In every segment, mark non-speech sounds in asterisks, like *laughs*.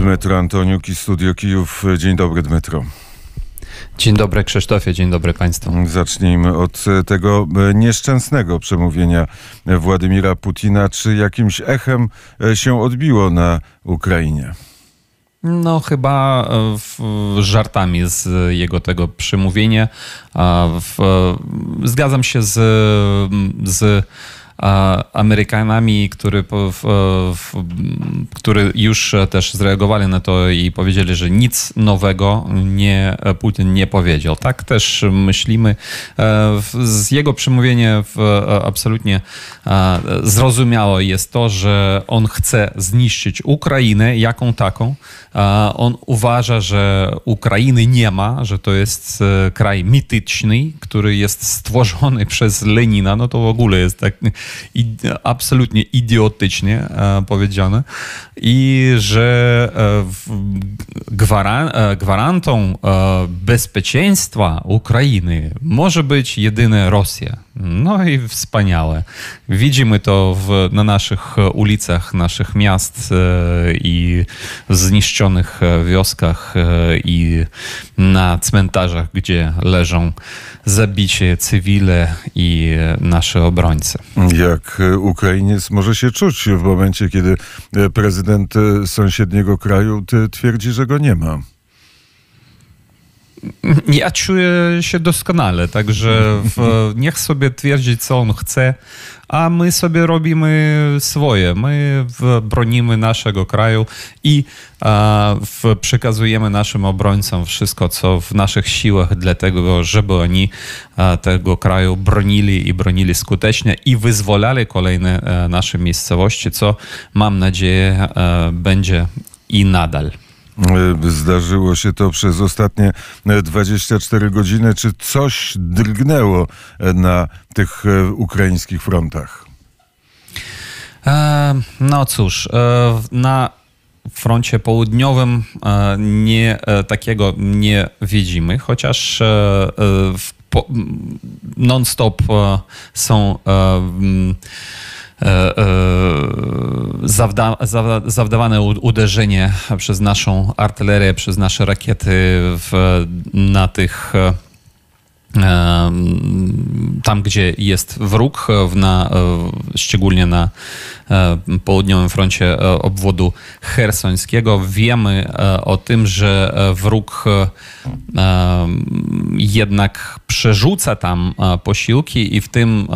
Dmytro Antoniuk i Studio Kijów. Dzień dobry, Dmytro. Dzień dobry Krzysztofie, dzień dobry Państwu. Zacznijmy od e, tego e, nieszczęsnego przemówienia Władimira Putina. Czy jakimś echem e, się odbiło na Ukrainie? No, chyba w, żartami z jego tego przemówienia. W, zgadzam się z, z Amerykanami, który, który już e, też zreagowali na to i powiedzieli, że nic nowego nie, e, Putin nie powiedział. Tak też myślimy. E, z jego przemówienia absolutnie zrozumiałe jest to, że on chce zniszczyć Ukrainę jaką taką. On uważa, że Ukrainy nie ma, że to jest kraj mityczny, który jest stworzony *laughs* przez Lenina. No to w ogóle jest tak absolutnie idiotycznie e, powiedziane i że e, e, gwarantą bezpieczeństwa Ukrainy może być jedynie Rosja. No i wspaniałe. Widzimy to w, na naszych ulicach, naszych miast e, i zniszczonych e, wioskach e, i na cmentarzach, gdzie leżą zabicie cywile i nasze obrońcy. Jak Ukrainiec może się czuć w momencie, kiedy prezydent sąsiedniego kraju twierdzi, że go nie ma? Ja czuję się doskonale, także w, niech sobie twierdzi, co on chce, a my sobie robimy swoje. My bronimy naszego kraju i a, w, przekazujemy naszym obrońcom wszystko, co w naszych siłach, dlatego, żeby oni a, tego kraju bronili i bronili skutecznie i wyzwolali kolejne a, e, nasze miejscowości, co mam nadzieję e, będzie i nadal. E, zdarzyło się to przez ostatnie 24 e, godziny. Czy coś drgnęło e, na tych ukraińskich frontach? E, no cóż, na froncie południowym nie, takiego nie widzimy, chociaż non-stop są E, e, zawda, zawda, zawdawane uderzenie przez naszą artylerię, przez nasze rakiety w, na tych e, tam, gdzie jest wróg, e, na, e, szczególnie na e, południowym froncie obwodu hersońskiego. Wiemy o tym, że wróg jednak przerzuca tam posiłki i w tym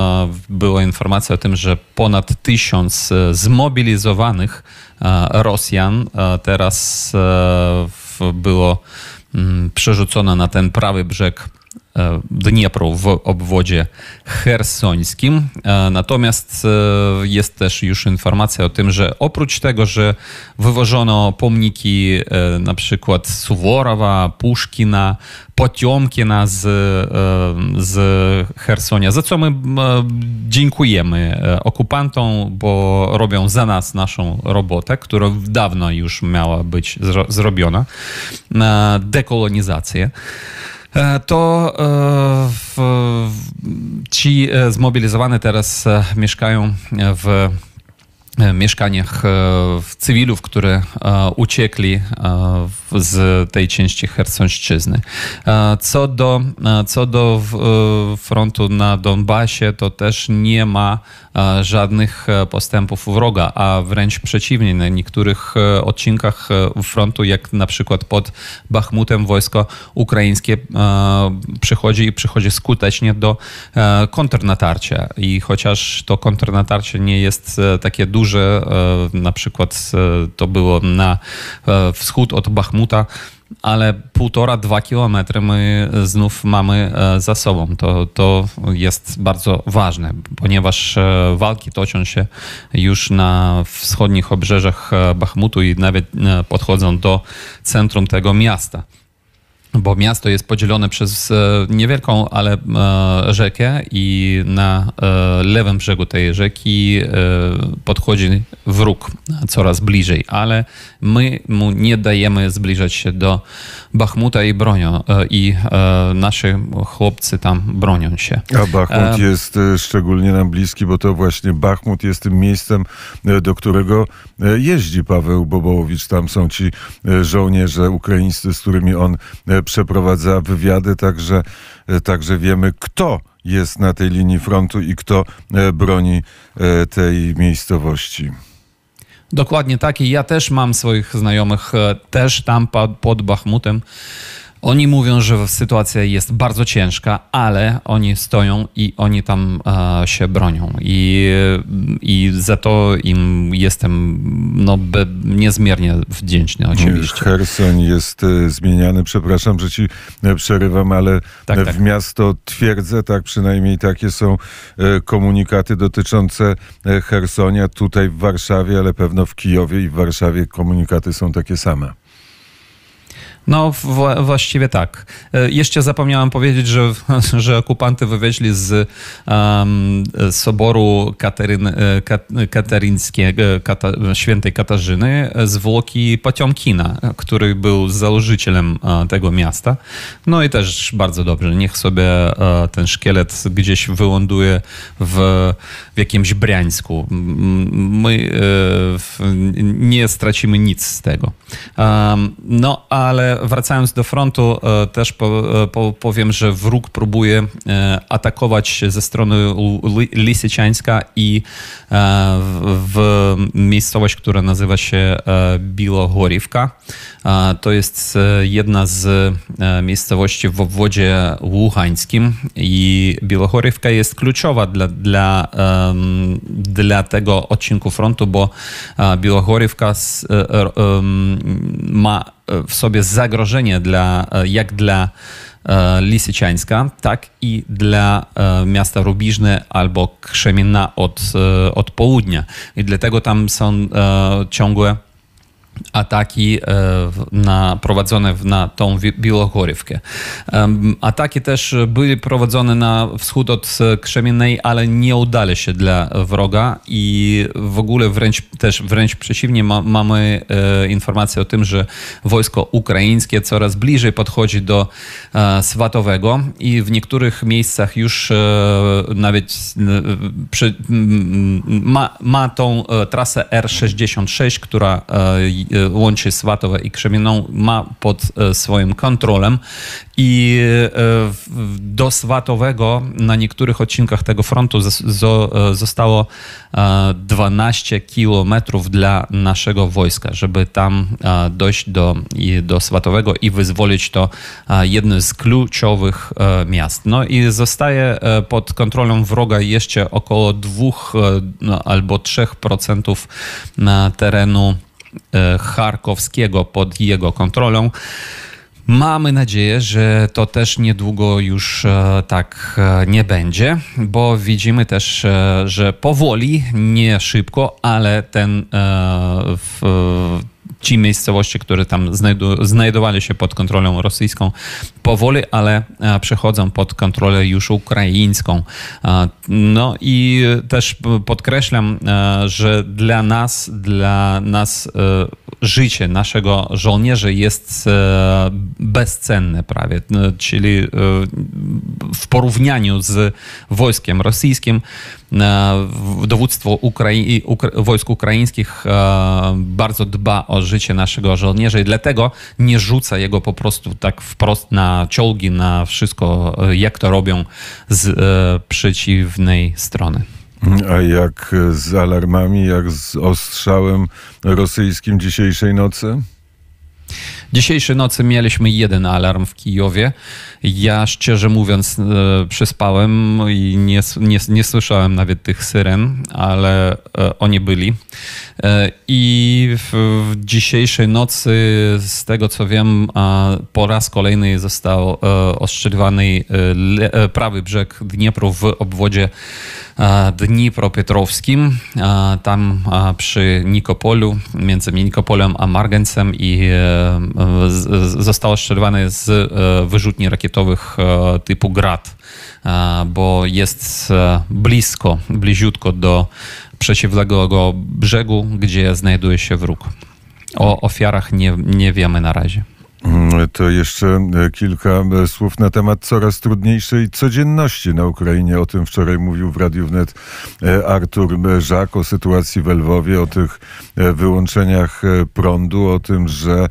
była informacja o tym, że ponad tysiąc zmobilizowanych Rosjan teraz było mm, przerzucone na ten prawy brzeg Dniepru w obwodzie hersońskim. E, natomiast e, jest też już informacja o tym, że oprócz tego, że wywożono pomniki e, na przykład Suworowa, Puszkina, Potiomkina z, z Hersonia, za co my dziękujemy okupantom, bo robią za nas naszą robotę, która dawno już miała być zrobiona, dekolonizację. E, to e, ci e, zmobilizowani teraz mieszkają w E, mieszkaniach e, cywilów, które e, uciekli z tej części Hersońszczyzny. Co do, co do frontu na Donbasie, to też nie ma żadnych postępów wroga, a wręcz przeciwnie, na niektórych odcinkach frontu, jak na przykład pod Bachmutem, wojsko ukraińskie przychodzi i przychodzi skutecznie do kontrnatarcia. I chociaż to kontrnatarcie nie jest takie duże, duże, e, na przykład e, to było na e, wschód od Bachmuta, ale półtora, dwa kilometry my znów mamy za sobą. To, to jest bardzo ważne, ponieważ walki toczą się już na wschodnich obrzeżach Bachmutu i nawet podchodzą do centrum tego miasta bo miasto jest podzielone przez e, niewielką, ale e, rzekę i na e, lewym brzegu tej rzeki podchodzi wróg coraz bliżej, ale my mu nie dajemy zbliżać się do Bachmuta i bronią i nasi chłopcy tam bronią się. A Bachmut jest szczególnie nam bliski, bo to właśnie Bachmut jest tym miejscem, do którego jeździ Paweł Bobołowicz. Tam są ci żołnierze ukraińscy, z którymi on przeprowadza wywiady, także, e, także wiemy, kto jest na tej linii frontu i kto e, broni e, tej miejscowości. Dokładnie tak i ja też mam swoich znajomych też tam pod Bachmutem oni mówią, że sytuacja jest bardzo ciężka, ale oni stoją i oni tam e, się bronią. I, e, I za to im jestem no, be, niezmiernie wdzięczny oczywiście. Herson jest e, zmieniany, przepraszam, że ci e, przerywam, ale tak, tak, w tak. miasto twierdzę, tak przynajmniej takie są komunikaty dotyczące Hersonia tutaj w Warszawie, ale pewno w Kijowie i w Warszawie komunikaty są takie same. No, w, właściwie tak. E, jeszcze zapomniałem powiedzieć, że, *laughs* że okupanty wywieźli z um, soboru Kateryn, e, kateryńskiego, e, kata, świętej Katarzyny, zwłoki Patiomkina, który był założycielem tego miasta. No i też bardzo dobrze. Niech sobie ten szkielet gdzieś wyląduje w, w jakimś Briańsku. My nie stracimy nic z tego. Um, no, ale wracając do frontu, e, też po, e, po, powiem, że wróg próbuje e, atakować ze strony Lisyciańska i w, miejscowość, która nazywa się Bilogoriwka. To jest jedna z miejscowości w obwodzie łuchańskim i Bilogoriwka jest kluczowa dla, dla, dla tego odcinku frontu, bo Bilogoriwka ma w sobie zagrożenie dla, e, jak dla e, Lisyciańska, tak i dla e, miasta Rubiżne albo Krzemienna od, od południa. I dlatego tam są ciągłe ataki e, na, prowadzone na tą Białogorywkę. Ataki też były prowadzone na wschód od e, Krzemiennej, ale nie udali się dla wroga i w ogóle wręcz też wręcz przeciwnie mamy e, informacje o tym, że wojsko ukraińskie coraz bliżej podchodzi do Swatowego i w niektórych miejscach już nawet ma, ma tą trasę R66, która E, łączy Swatowe i Krzemienną no, ma pod e, swoim kontrolem i e, do Swatowego na niektórych odcinkach tego frontu zostało 12 kilometrów dla naszego wojska, żeby tam dojść do, do Swatowego i wyzwolić to jedno z kluczowych miast. No i zostaje pod kontrolą wroga jeszcze około 2 no, albo 3% terenu E, charkowskiego pod jego kontrolą. Mamy nadzieję, że to też niedługo już e, tak e, nie będzie, bo widzimy też, że powoli, nie szybko, ale ten ci miejscowości, które tam znajdowali się pod kontrolą rosyjską, powoli, ale e, przechodzą pod kontrolę już ukraińską. E, no i też podkreślam, e, że dla nas, dla nas życie naszego żołnierza jest bezcenne prawie, czyli w porównaniu z wojskiem rosyjskim E, dowództwo Ukrai Ukra wojsk ukraińskich e, bardzo dba o życie naszego żołnierza i dlatego nie rzuca jego po prostu tak wprost na ciągi, na wszystko, e, jak to robią z przeciwnej strony. A jak z alarmami, jak z ostrzałem rosyjskim dzisiejszej nocy? Dzisiejszej nocy mieliśmy jeden alarm w Kijowie. Ja szczerze mówiąc e, przespałem i nie, nie, nie słyszałem nawet tych syren, ale e, oni byli. E, I w, w dzisiejszej nocy, z tego co wiem, po raz kolejny został ostrzeliwany prawy brzeg Dniepru w obwodzie Dnipropietrowskim, tam przy Nikopolu, między Nikopolem a Margencem i zostało szczerwane z e, wyrzutni rakietowych e, typu Grad, e, bo jest blisko, bliziutko do przeciwległego brzegu, gdzie znajduje się wróg. O ofiarach nie, nie wiemy na razie. Mm, to jeszcze kilka słów na temat coraz trudniejszej codzienności na Ukrainie. O tym wczoraj mówił w Radiu Wnet Artur Żak, o sytuacji w Lwowie, o tych wyłączeniach prądu, o tym, że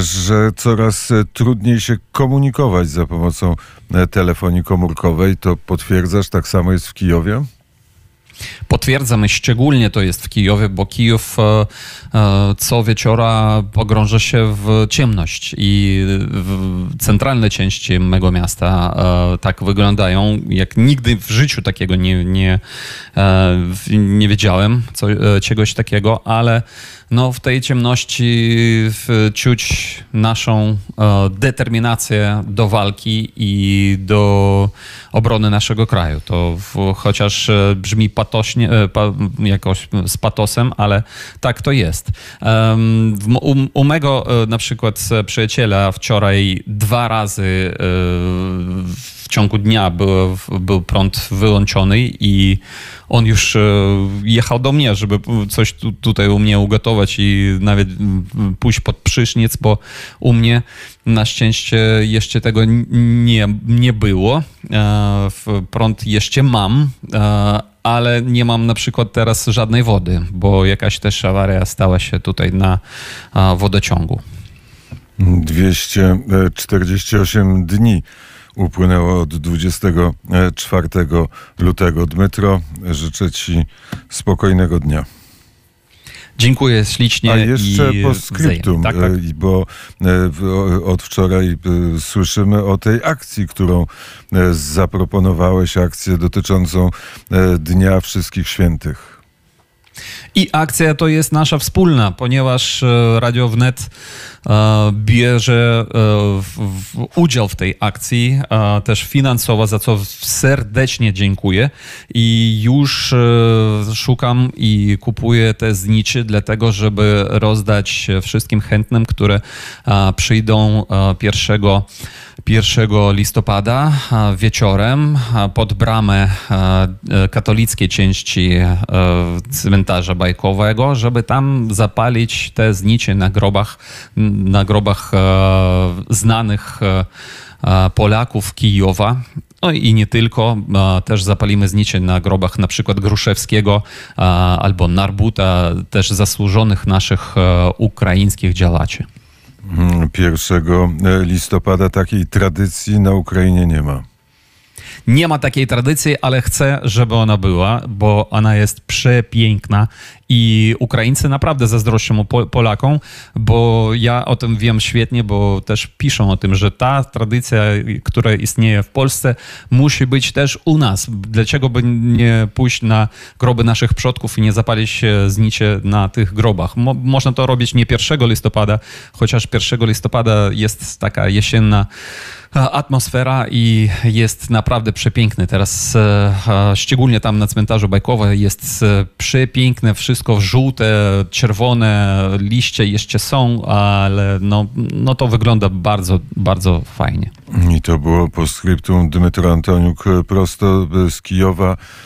że coraz e, trudniej się komunikować za pomocą e, telefonii komórkowej. To potwierdzasz? Tak samo jest w Kijowie? Potwierdzam, szczególnie to jest w Kijowie, bo Kijów e, e, co wieczora pogrąża się w ciemność i centralne części mego miasta e, tak wyglądają, jak nigdy w życiu takiego nie, nie, nie wiedziałem, co, czegoś takiego, ale no, w tej ciemności czuć naszą determinację do walki i do obrony naszego kraju. To w, chociaż brzmi pat patośnie, e, jakoś z patosem, ale tak to jest. U, u mego e, na przykład e, przyjaciela wczoraj dwa razy w ciągu dnia był, był prąd wyłączony i on już jechał do mnie, żeby coś tu, tutaj u mnie ugotować i nawet pójść pod prysznic, bo u mnie na szczęście jeszcze tego nie, nie było. Prąd jeszcze mam, ale nie mam na przykład teraz żadnej wody, bo jakaś też awaria stała się tutaj na wodociągu. 248 dni upłynęło od 24 lutego. Dmytro, życzę Ci spokojnego dnia. Dziękuję ślicznie. A jeszcze i po skryptum, e, tak, tak. bo e, od wczoraj e, słyszymy o tej akcji, którą zaproponowałeś, akcję dotyczącą Dnia Wszystkich Świętych. I akcja to jest nasza wspólna, ponieważ e, Radio Wnet e, bierze e, udział w tej akcji, też finansowo, za co serdecznie dziękuję. I już szukam i kupuję te zniczy, dlatego żeby rozdać wszystkim chętnym, które przyjdą 1, 1 listopada wieczorem pod bramę katolickie części cmentarza bajkowego, żeby tam zapalić te znicie na grobach, na grobach e, znanych e, e, Polaków Kijowa. No i nie tylko, też zapalimy znicie na grobach na przykład Gruszewskiego albo Narbuta, też zasłużonych naszych ukraińskich działaczy. 1 mhm, listopada takiej tradycji na Ukrainie nie ma. Nie ma takiej tradycji, ale chcę, żeby ona była, bo ona jest przepiękna i Ukraińcy naprawdę zazdroszczą Polakom, bo ja o tym wiem świetnie, bo też piszą o tym, że ta tradycja, która istnieje w Polsce, musi być też u nas. Dlaczego by nie pójść na groby naszych przodków i nie zapalić znicie na tych grobach? Mo można to robić nie 1 listopada, chociaż 1 listopada jest taka jesienna atmosfera i jest naprawdę przepiękny. Teraz e, szczególnie tam na cmentarzu Bajkowa jest e, przepiękne, wszystko żółte, czerwone, liście jeszcze są, ale no, no to wygląda bardzo, bardzo fajnie. I to było postscriptum Dmytro Antoniuk e, prosto z Kijowa.